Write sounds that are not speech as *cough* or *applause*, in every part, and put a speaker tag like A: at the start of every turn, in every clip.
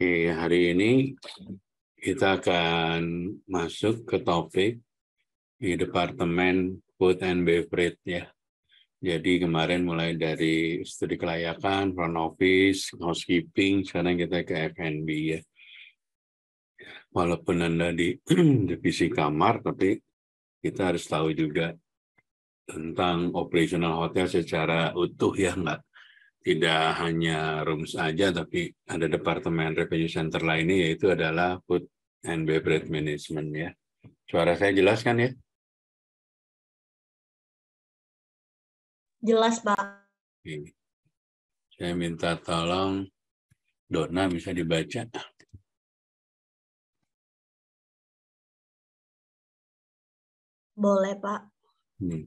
A: Oke, hari ini kita akan masuk ke topik di Departemen Food and Beverage ya. Jadi kemarin mulai dari studi kelayakan, front office, housekeeping, sekarang kita ke F&B ya. Walaupun Anda di *clears throat* divisi kamar, tapi kita harus tahu juga tentang operational hotel secara utuh ya, nggak tidak hanya rooms saja, tapi ada departemen revenue center lainnya yaitu adalah food and beverage management ya. Suara saya
B: jelas kan ya? Jelas Pak. Oke. Saya minta tolong Dona bisa dibaca. Boleh Pak. Hmm.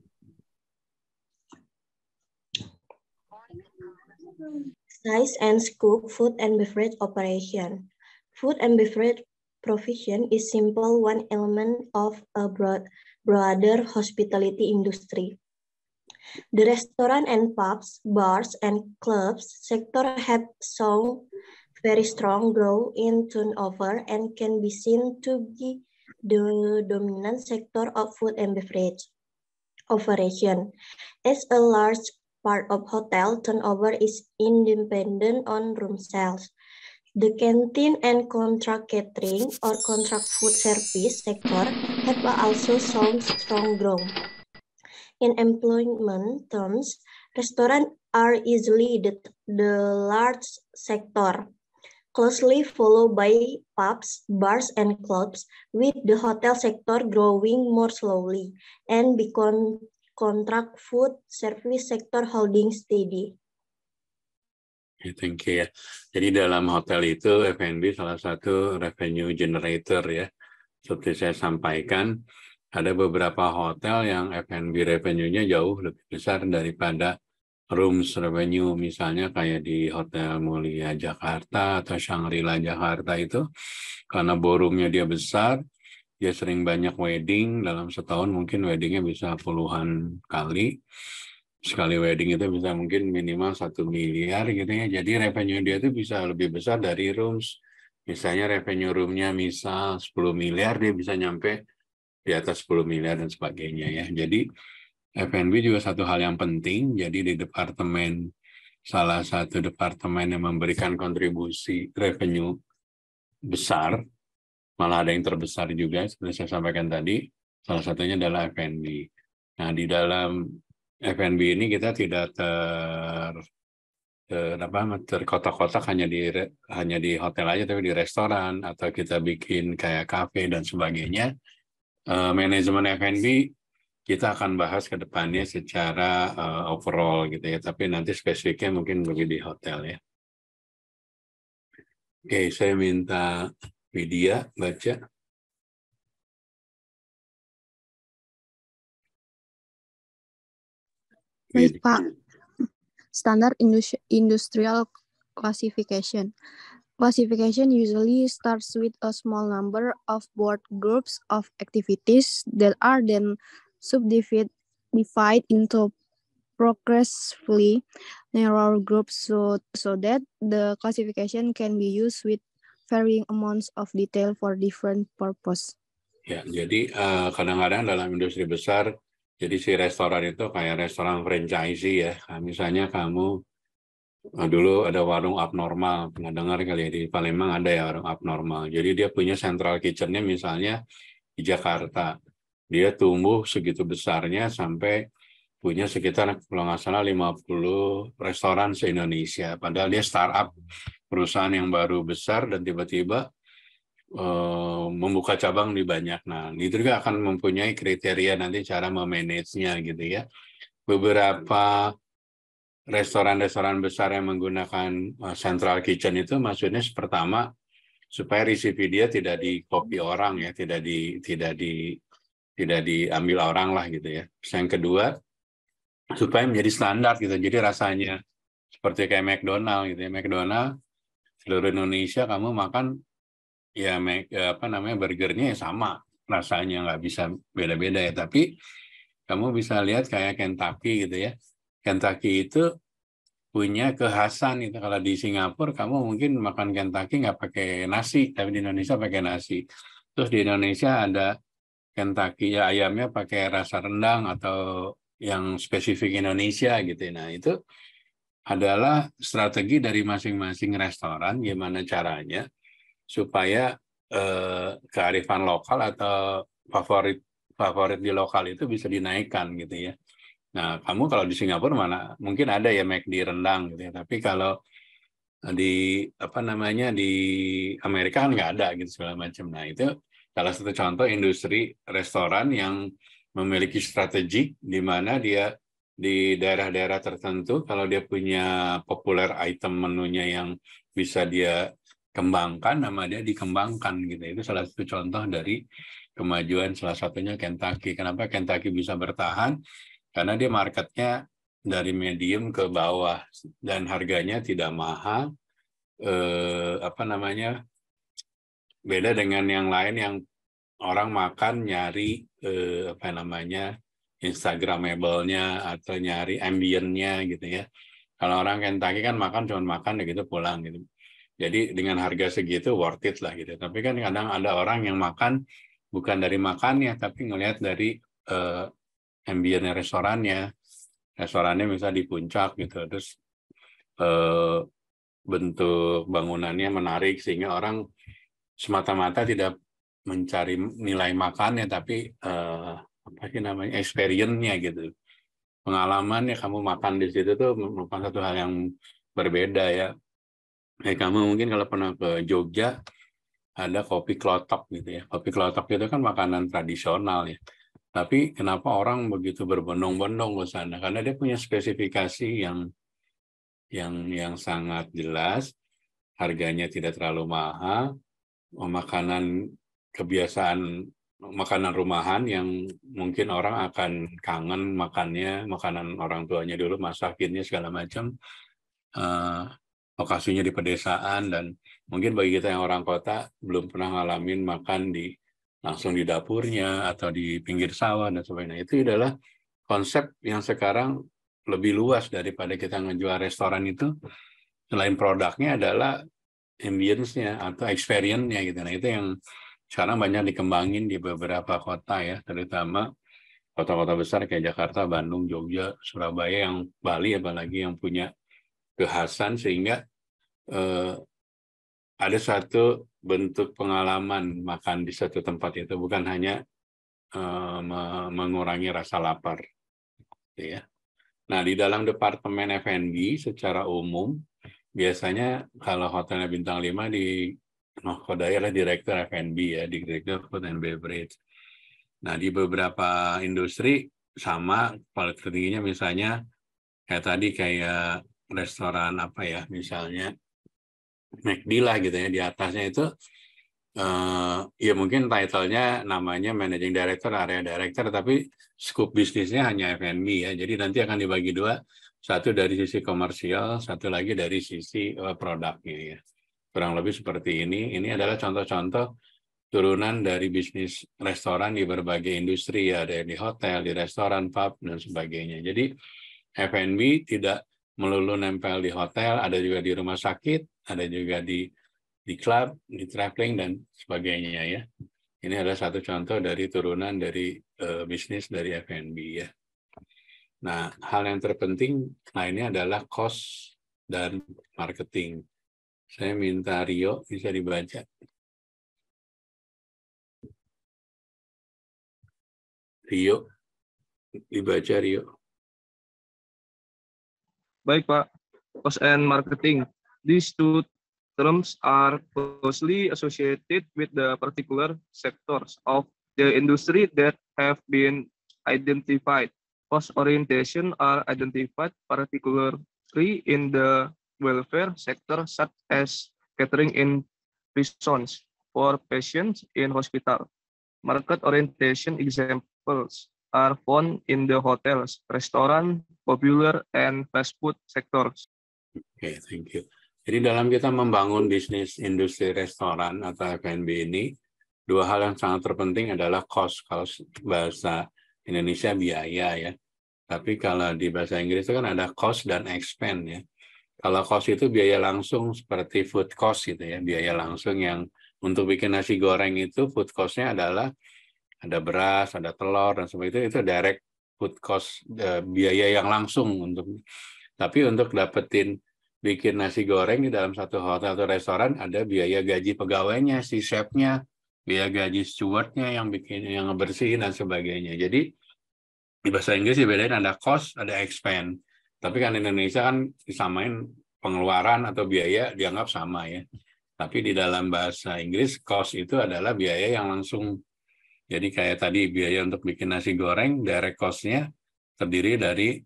C: size and scope food and beverage operation. Food and beverage provision is simple one element of a broad, broader hospitality industry. The restaurant and pubs, bars and clubs sector have shown very strong growth in turnover and can be seen to be the dominant sector of food and beverage operation. As a large part of hotel turnover is independent on room sales. The canteen and contract catering or contract food service sector have also shown strong growth. In employment terms, restaurants are easily the, the large sector, closely followed by pubs, bars, and clubs, with the hotel sector growing more slowly and become, kontrak food service sektor holding steady.
A: thank you ya. Jadi dalam hotel itu F&B salah satu revenue generator ya. Seperti saya sampaikan, ada beberapa hotel yang F&B revenue-nya jauh lebih besar daripada rooms revenue. Misalnya kayak di Hotel Mulia Jakarta atau Shangri-La Jakarta itu, karena borongnya dia besar, dia sering banyak wedding dalam setahun mungkin weddingnya bisa puluhan kali sekali wedding itu bisa mungkin minimal satu miliar gitu ya jadi revenue dia itu bisa lebih besar dari rooms misalnya revenue roomnya misal 10 miliar dia bisa nyampe di atas 10 miliar dan sebagainya ya jadi F&B juga satu hal yang penting jadi di departemen salah satu departemen yang memberikan kontribusi revenue besar malah ada yang terbesar juga seperti saya sampaikan tadi salah satunya adalah FNB. Nah di dalam FNB ini kita tidak ter, ter apa terkotak-kotak hanya di hanya di hotel aja tapi di restoran atau kita bikin kayak kafe dan sebagainya. Uh, manajemen FNB kita akan bahas ke depannya secara uh, overall gitu ya, tapi nanti spesifiknya mungkin lebih di hotel ya. Oke, okay,
B: saya minta Widya baca. Baik, Pak. Standard Industrial Classification. Classification
C: usually starts with a small number of broad groups of activities that are then subdivided into progressively narrower groups so, so that the classification can be used with varying amounts of detail for different purpose.
A: Ya, jadi eh, kadang-kadang uh, dalam industri besar, jadi si restoran itu kayak restoran franchise ya. Nah, misalnya kamu uh, dulu ada warung abnormal, pernah dengar kali ya di Palembang ada ya warung abnormal. Jadi dia punya central kitchennya misalnya di Jakarta. Dia tumbuh segitu besarnya sampai punya sekitar kalau nggak salah 50 restoran se-Indonesia. Padahal dia startup perusahaan yang baru besar dan tiba-tiba uh, membuka cabang di banyak. Nah, itu juga akan mempunyai kriteria nanti cara memanage-nya gitu ya. Beberapa restoran-restoran besar yang menggunakan eh, central kitchen itu maksudnya pertama supaya recipe dia tidak di copy orang ya, tidak di tidak di tidak diambil orang lah gitu ya. yang kedua supaya menjadi standar gitu. Jadi rasanya seperti kayak McDonald gitu ya. McDonald seluruh Indonesia kamu makan ya make, ya apa namanya burgernya ya sama rasanya nggak bisa beda-beda ya tapi kamu bisa lihat kayak Kentucky gitu ya Kentucky itu punya kekhasan itu kalau di Singapura kamu mungkin makan Kentucky nggak pakai nasi tapi di Indonesia pakai nasi terus di Indonesia ada Kentucky ya ayamnya pakai rasa rendang atau yang spesifik Indonesia gitu nah itu adalah strategi dari masing-masing restoran gimana caranya supaya eh, kearifan lokal atau favorit favorit di lokal itu bisa dinaikkan gitu ya. Nah, kamu kalau di Singapura mana mungkin ada ya McD rendang gitu ya, tapi kalau di apa namanya di Amerika kan nggak ada gitu segala macam. Nah, itu salah satu contoh industri restoran yang memiliki strategi di mana dia di daerah-daerah tertentu kalau dia punya populer item menunya yang bisa dia kembangkan nama dia dikembangkan gitu itu salah satu contoh dari kemajuan salah satunya Kentucky kenapa Kentucky bisa bertahan karena dia marketnya dari medium ke bawah dan harganya tidak mahal eh, apa namanya beda dengan yang lain yang orang makan nyari eh, apa namanya instagramable-nya atau nyari ambient-nya gitu ya. Kalau orang Kentucky kan makan cuma makan ya gitu pulang gitu. Jadi dengan harga segitu worth it lah gitu. Tapi kan kadang ada orang yang makan bukan dari makan makannya tapi ngelihat dari uh, eh, ambient restorannya. Restorannya misalnya di puncak gitu. Terus uh, bentuk bangunannya menarik sehingga orang semata-mata tidak mencari nilai makannya tapi uh, apa sih namanya experience-nya gitu pengalamannya kamu makan di situ tuh merupakan satu hal yang berbeda ya eh, kamu mungkin kalau pernah ke Jogja ada kopi klotok gitu ya kopi klotok itu kan makanan tradisional ya tapi kenapa orang begitu berbondong-bondong ke sana karena dia punya spesifikasi yang yang yang sangat jelas harganya tidak terlalu mahal makanan kebiasaan makanan rumahan yang mungkin orang akan kangen makannya makanan orang tuanya dulu masakinnya segala macam uh, lokasinya di pedesaan dan mungkin bagi kita yang orang kota belum pernah ngalamin makan di langsung di dapurnya atau di pinggir sawah dan sebagainya itu adalah konsep yang sekarang lebih luas daripada kita ngejual restoran itu selain produknya adalah ambience-nya atau experience-nya gitu nah itu yang sekarang banyak dikembangin di beberapa kota ya, terutama kota-kota besar kayak Jakarta, Bandung, Jogja, Surabaya, yang Bali apalagi yang punya kekhasan sehingga eh, ada satu bentuk pengalaman makan di satu tempat itu bukan hanya eh, mengurangi rasa lapar, gitu ya. Nah di dalam departemen F&B secara umum biasanya kalau hotelnya bintang 5 di Oh, Kodaya adalah Direktur F&B ya, Direktur Food and Beverage. Nah, di beberapa industri sama paling tertingginya misalnya kayak tadi kayak restoran apa ya, misalnya McD lah gitu ya, di atasnya itu Uh, ya mungkin title-nya namanya Managing Director, Area Director, tapi scope bisnisnya hanya F&B ya. Jadi nanti akan dibagi dua, satu dari sisi komersial, satu lagi dari sisi eh, produknya ya kurang lebih seperti ini. Ini adalah contoh-contoh turunan dari bisnis restoran di berbagai industri, ya, ada di hotel, di restoran, pub, dan sebagainya. Jadi F&B tidak melulu nempel di hotel, ada juga di rumah sakit, ada juga di di klub, di traveling, dan sebagainya ya. Ini adalah satu contoh dari turunan dari uh, bisnis dari F&B ya. Nah, hal yang terpenting lainnya adalah cost dan marketing. Saya minta Rio bisa
B: dibaca. Rio, dibaca Rio.
A: Baik Pak, cost and marketing. These two terms are closely associated with the particular sectors of the industry that have been identified. Cost orientation are identified particularly in the welfare sector such as catering in prisons for patients in hospital. Market orientation examples are found in the hotels, restaurant, popular, and fast food sectors. Oke, okay, thank you. Jadi dalam kita membangun bisnis industri restoran atau F&B ini, dua hal yang sangat terpenting adalah cost, kalau bahasa Indonesia biaya ya. Tapi kalau di bahasa Inggris itu kan ada cost dan expense ya. Kalau cost itu biaya langsung seperti food cost gitu ya, biaya langsung yang untuk bikin nasi goreng itu food cost-nya adalah ada beras, ada telur dan semua itu, itu direct food cost eh, biaya yang langsung untuk tapi untuk dapetin bikin nasi goreng di dalam satu hotel atau restoran ada biaya gaji pegawainya, si chefnya, biaya gaji stewardnya yang bikin yang ngebersihin dan sebagainya. Jadi di bahasa Inggris sih bedanya ada cost, ada expense. Tapi kan Indonesia kan disamain pengeluaran atau biaya dianggap sama ya. Tapi di dalam bahasa Inggris cost itu adalah biaya yang langsung. Jadi kayak tadi biaya untuk bikin nasi goreng, direct cost-nya terdiri dari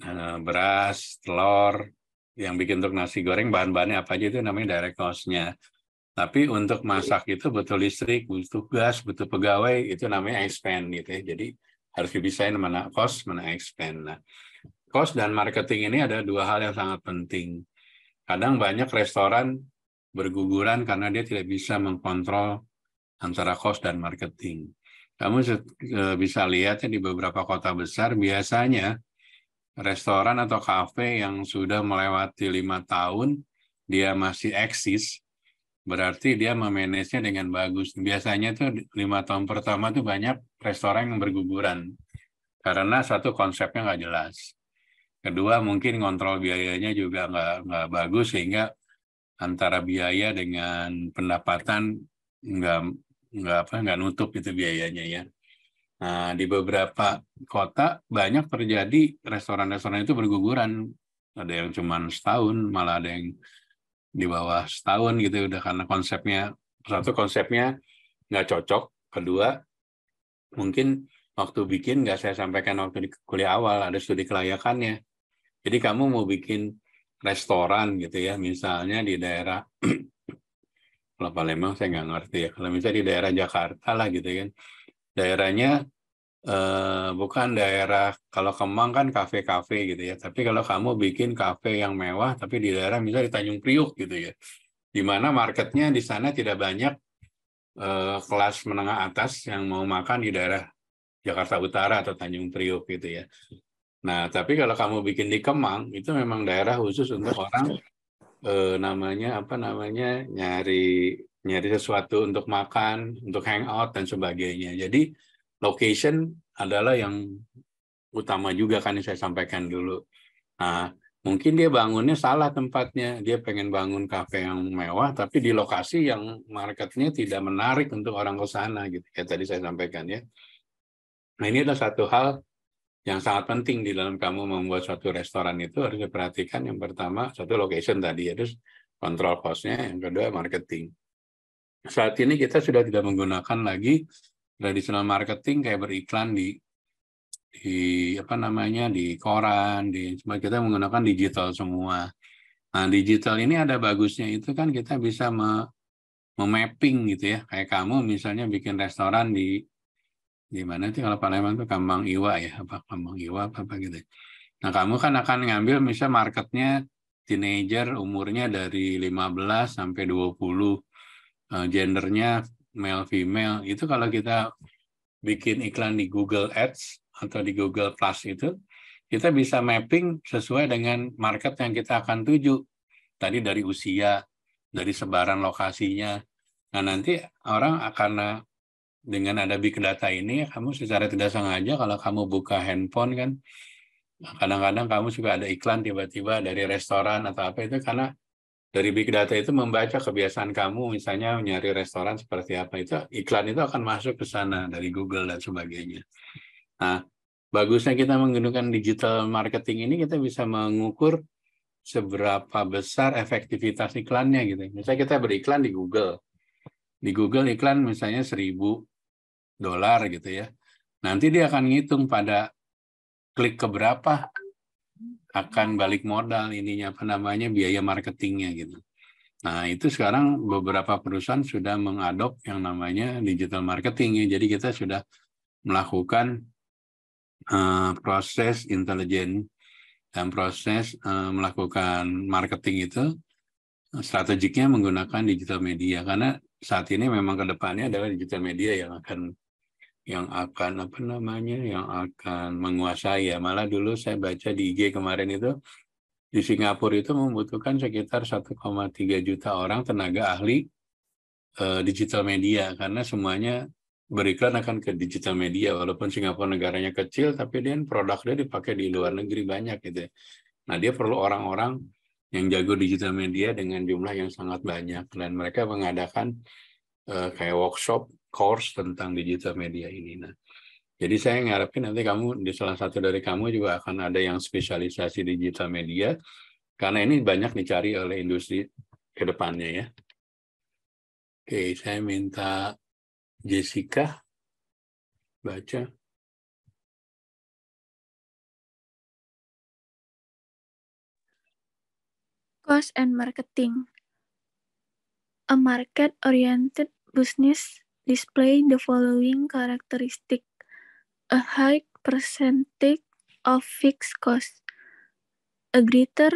A: eh, beras, telur, yang bikin untuk nasi goreng bahan-bahannya apa aja itu namanya direct cost-nya. Tapi untuk masak itu butuh listrik, butuh gas, butuh pegawai, itu namanya expense gitu ya. Jadi harus dipisahin mana cost, mana expense. Nah, cost dan marketing ini ada dua hal yang sangat penting. Kadang banyak restoran berguguran karena dia tidak bisa mengkontrol antara cost dan marketing. Kamu e, bisa lihat ya di beberapa kota besar biasanya restoran atau kafe yang sudah melewati lima tahun dia masih eksis berarti dia memanage dengan bagus. Biasanya itu lima tahun pertama tuh banyak restoran yang berguguran karena satu konsepnya nggak jelas. Kedua mungkin kontrol biayanya juga nggak nggak bagus sehingga antara biaya dengan pendapatan nggak nggak apa nggak nutup itu biayanya ya. Nah, di beberapa kota banyak terjadi restoran-restoran itu berguguran. Ada yang cuma setahun, malah ada yang di bawah setahun gitu udah karena konsepnya satu konsepnya nggak cocok, kedua mungkin waktu bikin nggak saya sampaikan waktu di kuliah awal ada studi kelayakannya. Jadi kamu mau bikin restoran gitu ya, misalnya di daerah kalau *clears throat* Palembang saya nggak ngerti ya. Kalau misalnya di daerah Jakarta lah gitu kan, daerahnya eh, bukan daerah kalau Kemang kan kafe-kafe gitu ya. Tapi kalau kamu bikin kafe yang mewah, tapi di daerah misalnya di Tanjung Priuk gitu ya, di mana marketnya di sana tidak banyak eh, kelas menengah atas yang mau makan di daerah Jakarta Utara atau Tanjung Priuk gitu ya. Nah, tapi kalau kamu bikin di Kemang itu memang daerah khusus untuk orang eh, namanya apa namanya nyari nyari sesuatu untuk makan, untuk hangout dan sebagainya. Jadi location adalah yang utama juga kan yang saya sampaikan dulu. Nah, mungkin dia bangunnya salah tempatnya. Dia pengen bangun kafe yang mewah tapi di lokasi yang marketnya tidak menarik untuk orang ke sana gitu. Ya tadi saya sampaikan ya. Nah, ini adalah satu hal yang sangat penting di dalam kamu membuat suatu restoran itu harus diperhatikan yang pertama satu location tadi ya, terus kontrol costnya yang kedua marketing saat ini kita sudah tidak menggunakan lagi tradisional marketing kayak beriklan di di apa namanya di koran di cuma kita menggunakan digital semua nah digital ini ada bagusnya itu kan kita bisa me, memapping gitu ya kayak kamu misalnya bikin restoran di di mana sih kalau Palembang itu Kambang Iwa ya apa Kambang Iwa apa, apa gitu. Nah kamu kan akan ngambil misalnya marketnya teenager umurnya dari 15 sampai 20 eh, gendernya male female itu kalau kita bikin iklan di Google Ads atau di Google Plus itu kita bisa mapping sesuai dengan market yang kita akan tuju tadi dari usia dari sebaran lokasinya nah nanti orang akan dengan ada big data ini kamu secara tidak sengaja kalau kamu buka handphone kan kadang-kadang kamu suka ada iklan tiba-tiba dari restoran atau apa itu karena dari big data itu membaca kebiasaan kamu misalnya nyari restoran seperti apa itu iklan itu akan masuk ke sana dari Google dan sebagainya. Nah, bagusnya kita menggunakan digital marketing ini kita bisa mengukur seberapa besar efektivitas iklannya gitu. Misalnya kita beriklan di Google. Di Google iklan misalnya seribu dolar gitu ya. Nanti dia akan ngitung pada klik ke berapa akan balik modal ininya apa namanya biaya marketingnya gitu. Nah itu sekarang beberapa perusahaan sudah mengadop yang namanya digital marketing ya. Jadi kita sudah melakukan uh, proses intelijen dan proses uh, melakukan marketing itu eh, strategiknya menggunakan digital media karena saat ini memang kedepannya adalah digital media yang akan yang akan apa namanya yang akan menguasai ya malah dulu saya baca di IG kemarin itu di Singapura itu membutuhkan sekitar 1,3 juta orang tenaga ahli eh, digital media karena semuanya beriklan akan ke digital media walaupun Singapura negaranya kecil tapi dia produknya dipakai di luar negeri banyak gitu ya. Nah dia perlu orang-orang yang jago digital media dengan jumlah yang sangat banyak dan mereka mengadakan eh, kayak workshop course tentang digital media ini. Nah, jadi saya ngarepin nanti kamu di salah satu dari kamu juga akan ada yang spesialisasi digital media karena ini banyak dicari oleh industri kedepannya ya. Oke, saya minta Jessica baca.
B: Cost and marketing. A
C: market-oriented business display the following characteristic. A high percentage of fixed cost, A greater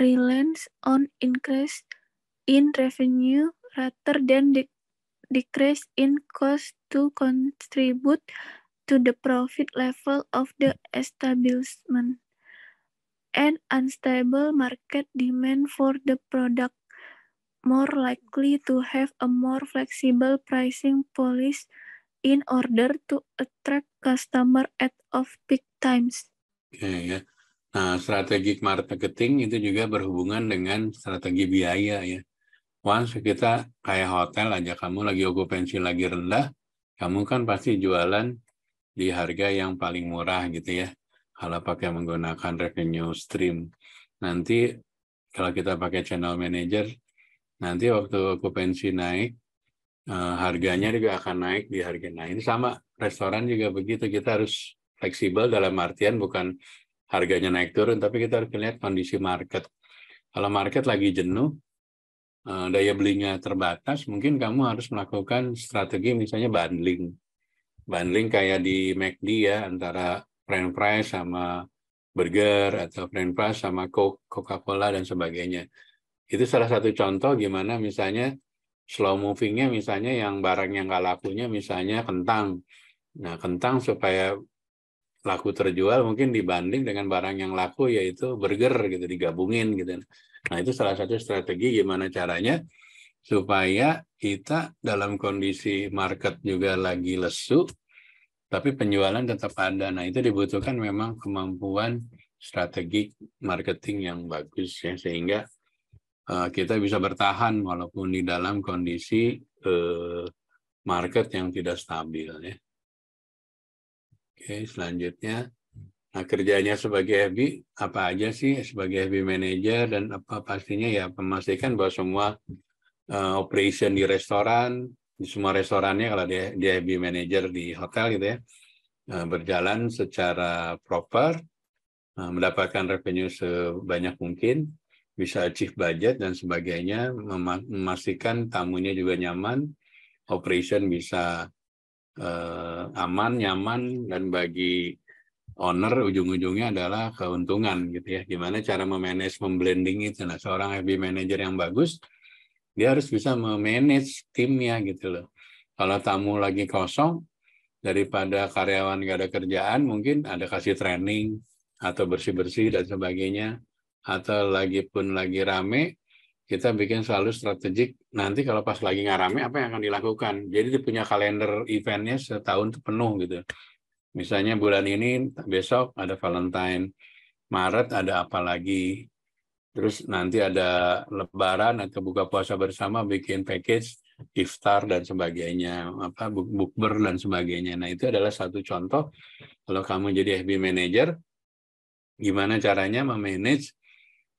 C: reliance on increase in revenue rather than de decrease in cost to contribute to the profit level of the establishment. An unstable market demand for the product more likely to have a more flexible pricing policy in order to attract customer at off-peak times.
A: Oke okay, ya. Nah, strategi marketing itu juga berhubungan dengan strategi biaya ya. Once kita kayak hotel aja kamu lagi okupansi lagi rendah, kamu kan pasti jualan di harga yang paling murah gitu ya. Kalau pakai menggunakan revenue stream. Nanti kalau kita pakai channel manager, nanti waktu okupansi naik eh, harganya juga akan naik di harga nah ini sama restoran juga begitu kita harus fleksibel dalam artian bukan harganya naik turun tapi kita harus lihat kondisi market kalau market lagi jenuh eh, daya belinya terbatas mungkin kamu harus melakukan strategi misalnya bundling bundling kayak di McD ya antara french fries sama burger atau french fries sama Coca-Cola dan sebagainya itu salah satu contoh gimana misalnya slow movingnya misalnya yang barang yang nggak lakunya misalnya kentang. Nah kentang supaya laku terjual mungkin dibanding dengan barang yang laku yaitu burger gitu digabungin gitu. Nah itu salah satu strategi gimana caranya supaya kita dalam kondisi market juga lagi lesu tapi penjualan tetap ada. Nah itu dibutuhkan memang kemampuan strategi marketing yang bagus ya sehingga Eh, kita bisa bertahan walaupun di dalam kondisi eh, market yang tidak stabil ya. Oke, selanjutnya nah kerjanya sebagai FB apa aja sih sebagai FB manager dan apa pastinya ya memastikan bahwa semua eh, operation di restoran, di semua restorannya kalau dia di FB manager di hotel gitu ya berjalan secara proper mendapatkan revenue sebanyak mungkin bisa achieve budget dan sebagainya, memastikan tamunya juga nyaman, operation bisa eh, aman, nyaman, dan bagi owner ujung-ujungnya adalah keuntungan gitu ya. Gimana cara memanage, memblending itu. Nah, seorang FB manager yang bagus, dia harus bisa memanage timnya gitu loh. Kalau tamu lagi kosong, daripada karyawan gak ada kerjaan, mungkin ada kasih training atau bersih-bersih dan sebagainya atau lagi pun lagi rame, kita bikin selalu strategik. Nanti kalau pas lagi nggak rame, apa yang akan dilakukan? Jadi dia punya kalender eventnya setahun itu penuh gitu. Misalnya bulan ini, besok ada Valentine, Maret ada apa lagi, terus nanti ada Lebaran atau buka puasa bersama, bikin package, iftar dan sebagainya, apa bukber dan sebagainya. Nah itu adalah satu contoh kalau kamu jadi FB manager, gimana caranya memanage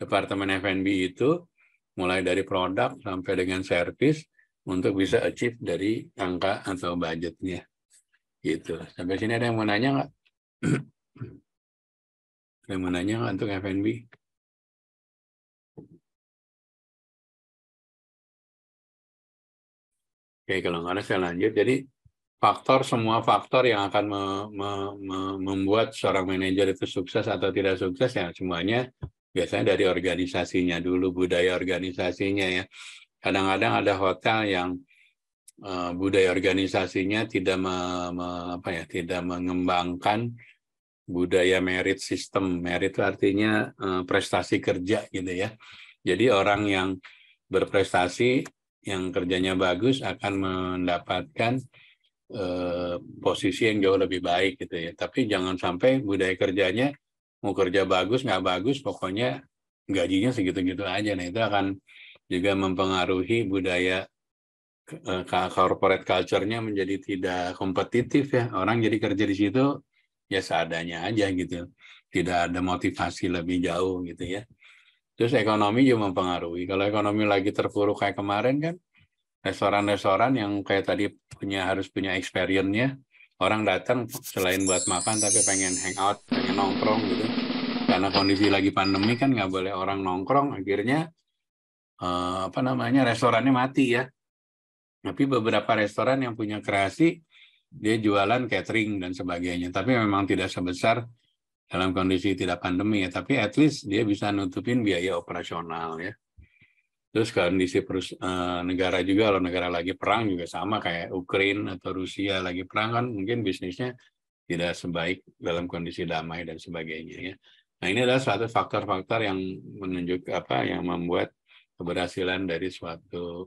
A: departemen F&B itu mulai dari produk sampai dengan servis untuk bisa achieve dari angka atau budgetnya gitu sampai sini ada yang mau nanya nggak ada yang mau nanya nggak untuk F&B Oke, kalau nggak ada saya lanjut. Jadi faktor semua faktor yang akan me, me, me, membuat seorang manajer itu sukses atau tidak sukses ya semuanya biasanya dari organisasinya dulu budaya organisasinya ya kadang-kadang ada hotel yang uh, budaya organisasinya tidak me, me, apa ya tidak mengembangkan budaya merit system merit itu artinya uh, prestasi kerja gitu ya jadi orang yang berprestasi yang kerjanya bagus akan mendapatkan uh, posisi yang jauh lebih baik gitu ya tapi jangan sampai budaya kerjanya mau kerja bagus nggak bagus pokoknya gajinya segitu-gitu aja nah itu akan juga mempengaruhi budaya eh, corporate culture-nya menjadi tidak kompetitif ya. Orang jadi kerja di situ ya seadanya aja gitu. Tidak ada motivasi lebih jauh gitu ya. Terus ekonomi juga mempengaruhi. Kalau ekonomi lagi terpuruk kayak kemarin kan, restoran-restoran yang kayak tadi punya harus punya experience-nya, orang datang selain buat makan tapi pengen hangout, pengen nongkrong gitu. Karena kondisi lagi pandemi kan nggak boleh orang nongkrong, akhirnya eh, apa namanya restorannya mati ya. Tapi beberapa restoran yang punya kreasi dia jualan catering dan sebagainya. Tapi memang tidak sebesar dalam kondisi tidak pandemi ya. Tapi at least dia bisa nutupin biaya operasional ya. Terus kondisi perus eh, negara juga, kalau negara lagi perang juga sama kayak ukraine atau Rusia lagi perang kan mungkin bisnisnya tidak sebaik dalam kondisi damai dan sebagainya ya. Nah ini adalah suatu faktor-faktor yang menunjuk apa yang membuat keberhasilan dari suatu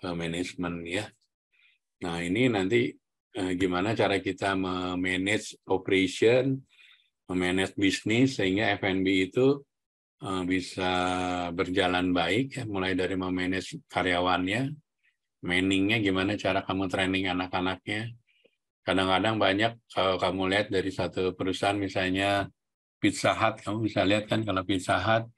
A: uh, manajemen ya. Nah ini nanti uh, gimana cara kita memanage operation, memanage bisnis sehingga F&B itu Eh, bisa berjalan baik, ya, mulai dari memanage karyawannya, manningnya gimana cara kamu training anak-anaknya. Kadang-kadang banyak kalau kamu lihat dari satu perusahaan misalnya Pizza Hut, kamu bisa lihat kan kalau Pizza Hut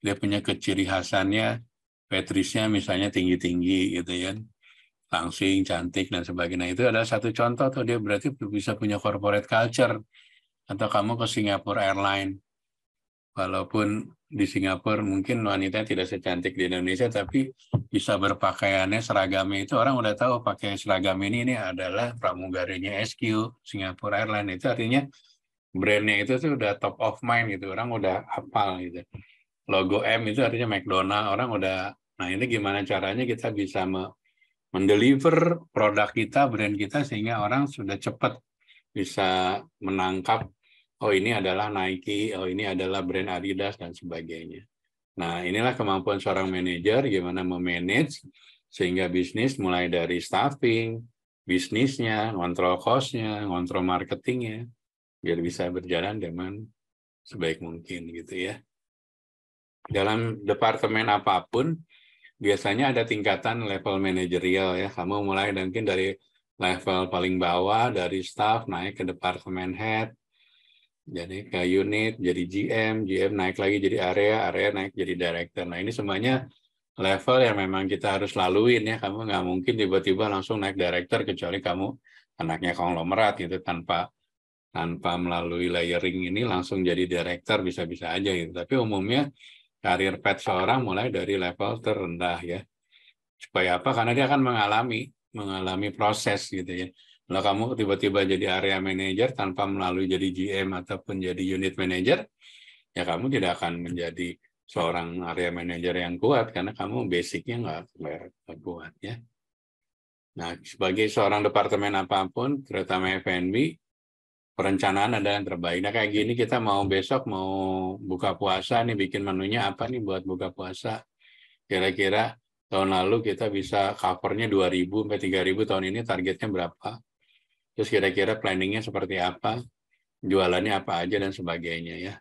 A: dia punya keciri khasannya, petrisnya misalnya tinggi-tinggi gitu ya, langsing, cantik dan sebagainya. Nah, itu adalah satu contoh tuh dia berarti bisa punya corporate culture atau kamu ke Singapore Airline walaupun di Singapura mungkin wanita tidak secantik di Indonesia tapi bisa berpakaiannya seragamnya itu orang udah tahu pakai seragam ini ini adalah pramugarinya SQ Singapura Airlines itu artinya brandnya itu tuh udah top of mind gitu orang udah hafal gitu logo M itu artinya McDonald orang udah nah ini gimana caranya kita bisa mendeliver produk kita brand kita sehingga orang sudah cepat bisa menangkap oh ini adalah Nike, oh ini adalah brand Adidas dan sebagainya. Nah, inilah kemampuan seorang manajer gimana memanage sehingga bisnis mulai dari staffing, bisnisnya, kontrol cost-nya, kontrol marketingnya, biar bisa berjalan dengan sebaik mungkin gitu ya. Dalam departemen apapun, biasanya ada tingkatan level manajerial ya. Kamu mulai mungkin dari level paling bawah, dari staff, naik ke departemen head, jadi ke unit, jadi GM, GM naik lagi jadi area, area naik jadi director. Nah ini semuanya level yang memang kita harus laluin ya. Kamu nggak mungkin tiba-tiba langsung naik director kecuali kamu anaknya konglomerat gitu tanpa tanpa melalui layering ini langsung jadi director bisa-bisa aja gitu. Tapi umumnya karir pet seorang mulai dari level terendah ya. Supaya apa? Karena dia akan mengalami mengalami proses gitu ya kalau nah, kamu tiba-tiba jadi area manager tanpa melalui jadi GM ataupun jadi unit manager, ya kamu tidak akan menjadi seorang area manager yang kuat karena kamu basicnya nggak kuat ya. Nah, sebagai seorang departemen apapun, terutama FNB, perencanaan adalah yang terbaik. Nah, kayak gini kita mau besok mau buka puasa nih, bikin menunya apa nih buat buka puasa. Kira-kira tahun lalu kita bisa covernya 2.000 sampai 3.000 tahun ini targetnya berapa Terus kira-kira planningnya seperti apa, jualannya apa aja dan sebagainya ya.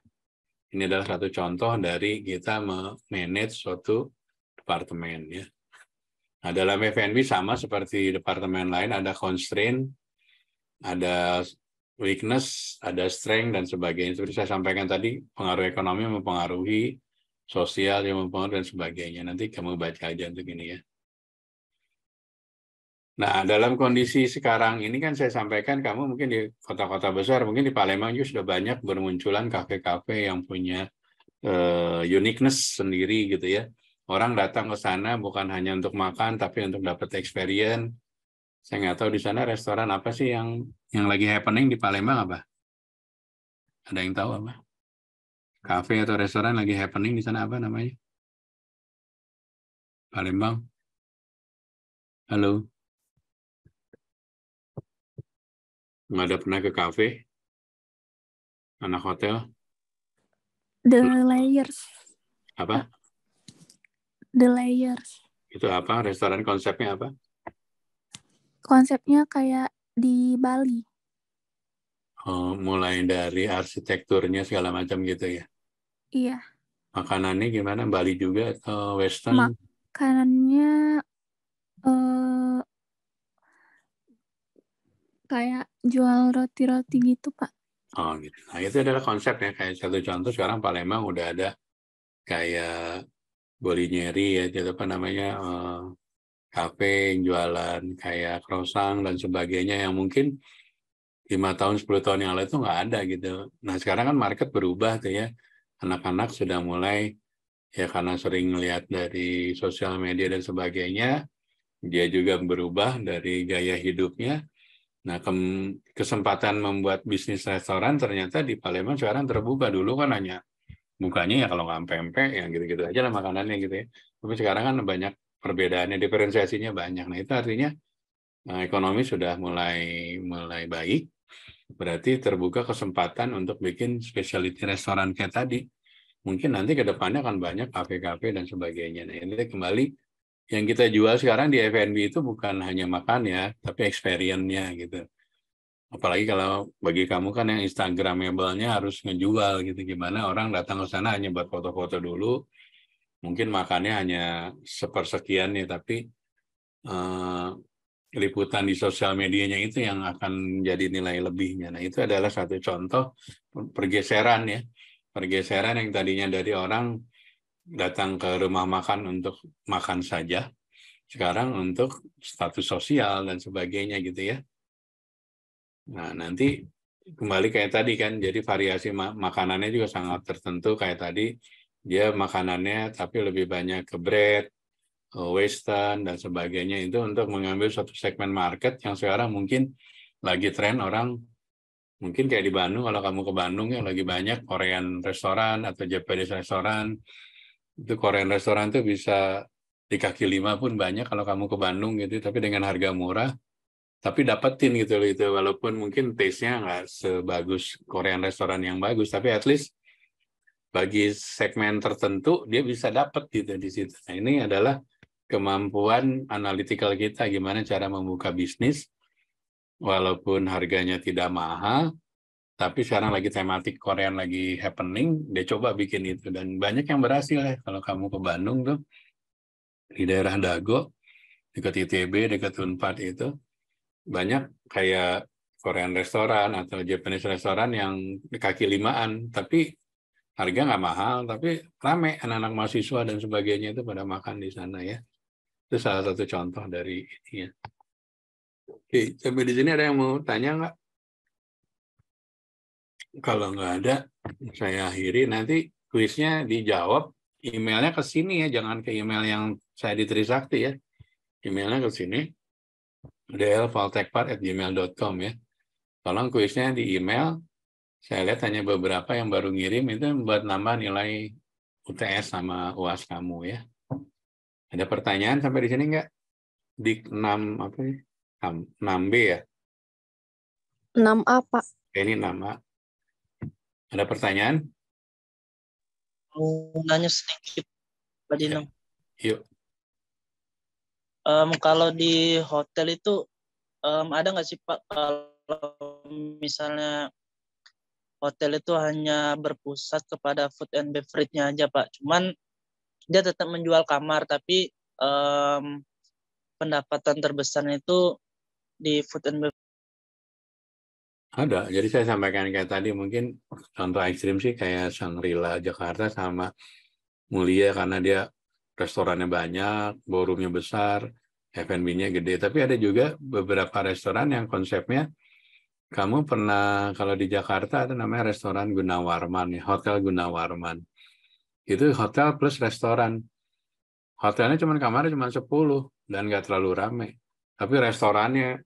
A: Ini adalah satu contoh dari kita manage suatu departemen ya. Nah, dalam F&B sama seperti departemen lain ada constraint, ada weakness, ada strength dan sebagainya. Seperti saya sampaikan tadi, pengaruh ekonomi mempengaruhi sosial yang mempengaruhi dan sebagainya. Nanti kamu baca aja untuk ini ya. Nah, dalam kondisi sekarang ini kan saya sampaikan kamu mungkin di kota-kota besar, mungkin di Palembang juga sudah banyak bermunculan kafe-kafe yang punya uh, uniqueness sendiri gitu ya. Orang datang ke sana bukan hanya untuk makan, tapi untuk dapat experience. Saya nggak tahu di sana restoran apa sih yang yang lagi happening di Palembang apa? Ada yang tahu apa? Kafe atau restoran lagi happening di
B: sana apa namanya? Palembang. Halo. Nggak ada pernah ke kafe?
A: Anak hotel?
B: The Layers.
A: Apa? Eh,
C: The Layers.
A: Itu apa? Restoran konsepnya apa?
C: Konsepnya kayak di Bali.
A: Oh, mulai dari arsitekturnya segala macam gitu ya? Iya. Makanannya gimana? Bali juga atau Western?
C: Makanannya uh, kayak jual roti-roti gitu, Pak.
A: Oh, gitu. Nah, itu adalah konsepnya. Kayak satu contoh sekarang Palembang udah ada kayak Bolinyeri ya, gitu, apa namanya, eh, kafe yang jualan kayak croissant dan sebagainya yang mungkin lima tahun 10 tahun yang lalu itu nggak ada gitu. Nah sekarang kan market berubah tuh ya. Anak-anak sudah mulai ya karena sering lihat dari sosial media dan sebagainya, dia juga berubah dari gaya hidupnya. Nah, ke kesempatan membuat bisnis restoran ternyata di Palembang sekarang terbuka. Dulu kan hanya bukanya ya kalau nggak pempe yang gitu-gitu aja lah makanannya gitu ya. Tapi sekarang kan banyak perbedaannya, diferensiasinya banyak. Nah, itu artinya nah, ekonomi sudah mulai mulai baik. Berarti terbuka kesempatan untuk bikin specialty restoran kayak tadi. Mungkin nanti ke depannya akan banyak kafe-kafe dan sebagainya. Nah, ini kembali yang kita jual sekarang di F&B itu bukan hanya makan ya, tapi experience-nya gitu. Apalagi kalau bagi kamu kan yang Instagramable-nya harus ngejual gitu. Gimana orang datang ke sana hanya buat foto-foto dulu, mungkin makannya hanya sepersekian nih, tapi eh, liputan di sosial medianya itu yang akan jadi nilai lebihnya. Nah itu adalah satu contoh pergeseran ya. Pergeseran yang tadinya dari orang datang ke rumah makan untuk makan saja, sekarang untuk status sosial dan sebagainya gitu ya. Nah, nanti kembali kayak tadi kan, jadi variasi makanannya juga sangat tertentu kayak tadi dia makanannya tapi lebih banyak ke bread, western dan sebagainya itu untuk mengambil suatu segmen market yang sekarang mungkin lagi tren orang mungkin kayak di Bandung kalau kamu ke Bandung ya lagi banyak Korean restoran atau Japanese restoran itu Korean restoran itu bisa di kaki lima pun banyak kalau kamu ke Bandung gitu tapi dengan harga murah tapi dapetin gitu loh itu walaupun mungkin taste-nya nggak sebagus Korean restoran yang bagus tapi at least bagi segmen tertentu dia bisa dapat gitu di situ nah ini adalah kemampuan analytical kita gimana cara membuka bisnis walaupun harganya tidak mahal tapi sekarang lagi tematik Korean lagi happening, dia coba bikin itu dan banyak yang berhasil ya. Kalau kamu ke Bandung tuh di daerah Dago, dekat ITB, dekat Unpad itu banyak kayak Korean restoran atau Japanese restoran yang kaki limaan, tapi harga nggak mahal, tapi rame anak-anak mahasiswa dan sebagainya itu pada makan di sana ya. Itu salah satu contoh dari ini ya. Oke, sampai di sini ada yang mau tanya nggak? kalau nggak ada, saya akhiri nanti kuisnya dijawab. Emailnya ke sini ya, jangan ke email yang saya di Trisakti ya. Emailnya ke sini, dlvaltechpart@gmail.com ya. Tolong kuisnya di email. Saya lihat hanya beberapa yang baru ngirim itu membuat nama nilai UTS sama UAS kamu ya. Ada pertanyaan sampai di sini nggak? Di 6 apa ya? 6, 6B ya?
B: 6A, Pak. Ini 6A. Ada pertanyaan? Mau nanya sedikit, Pak ya. Dino. Ya. Yuk. Um, kalau di hotel itu um, ada nggak sih Pak kalau misalnya hotel itu hanya berpusat kepada food and beverage-nya aja Pak. Cuman dia tetap menjual kamar tapi um, pendapatan terbesarnya itu di food and beverage.
A: Ada. Jadi saya sampaikan kayak tadi mungkin contoh ekstrim sih kayak Shangri-La Jakarta sama Mulia karena dia restorannya banyak, ballroomnya besar, F&B-nya gede. Tapi ada juga beberapa restoran yang konsepnya kamu pernah kalau di Jakarta ada namanya restoran Gunawarman, ya, Hotel Gunawarman. Itu hotel plus restoran. Hotelnya cuma kamarnya cuma 10 dan nggak terlalu rame. Tapi restorannya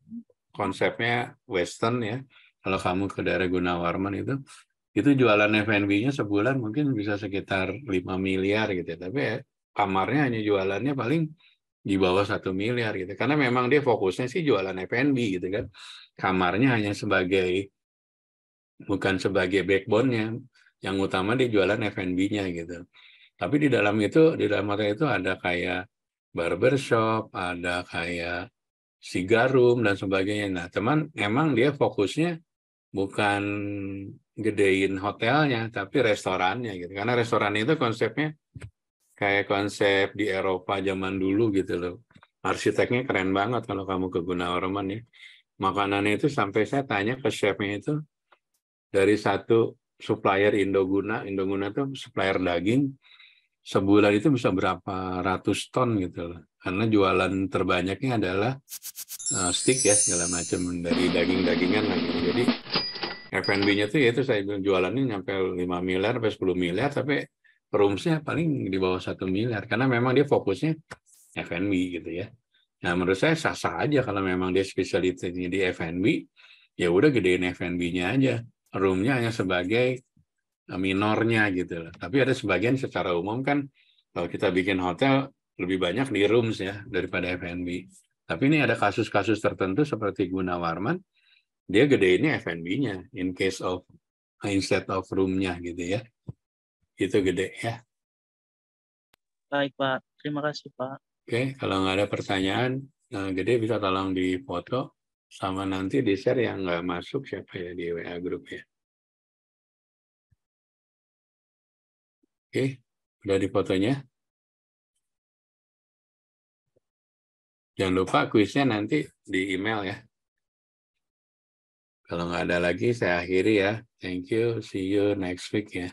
A: konsepnya western ya kalau kamu ke daerah Gunawarman itu itu jualan F&B-nya sebulan mungkin bisa sekitar 5 miliar gitu ya. Tapi ya, kamarnya hanya jualannya paling di bawah satu miliar gitu. Karena memang dia fokusnya sih jualan F&B gitu kan. Kamarnya hanya sebagai bukan sebagai backbone-nya. Yang utama dia jualan F&B-nya gitu. Tapi di dalam itu di dalam hotel itu ada kayak barbershop, ada kayak cigar room dan sebagainya. Nah, teman emang dia fokusnya bukan gedein hotelnya tapi restorannya gitu karena restoran itu konsepnya kayak konsep di Eropa zaman dulu gitu loh arsiteknya keren banget kalau kamu ke Gunawarman ya makanannya itu sampai saya tanya ke chefnya itu dari satu supplier Indoguna Indoguna itu supplier daging sebulan itu bisa berapa ratus ton gitu loh karena jualan terbanyaknya adalah uh, stick ya segala macam dari daging-dagingan lagi. Jadi F&B-nya tuh ya itu saya bilang jualannya nyampe 5 miliar sampai 10 miliar tapi roomsnya paling di bawah satu miliar karena memang dia fokusnya F&B gitu ya. Nah menurut saya sah-sah aja kalau memang dia spesialisasinya di F&B ya udah gedein F&B-nya aja. Roomnya hanya sebagai eh, minornya gitu loh. Tapi ada sebagian secara umum kan kalau kita bikin hotel lebih banyak di rooms ya daripada F&B. Tapi ini ada kasus-kasus tertentu seperti Guna Warman, dia ini F&B-nya in case of instead of room-nya gitu ya. Itu gede ya.
B: Baik Pak, terima kasih Pak.
A: Oke, kalau nggak ada pertanyaan, nah, gede bisa tolong di foto, sama nanti di share yang nggak masuk siapa ya di WA grup ya.
B: Oke, udah di fotonya. Jangan lupa kuisnya nanti di email ya. Kalau nggak ada lagi, saya akhiri ya. Thank you. See you next week ya.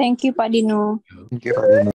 B: Thank you, Pak Dino. Thank you, Pak Dino.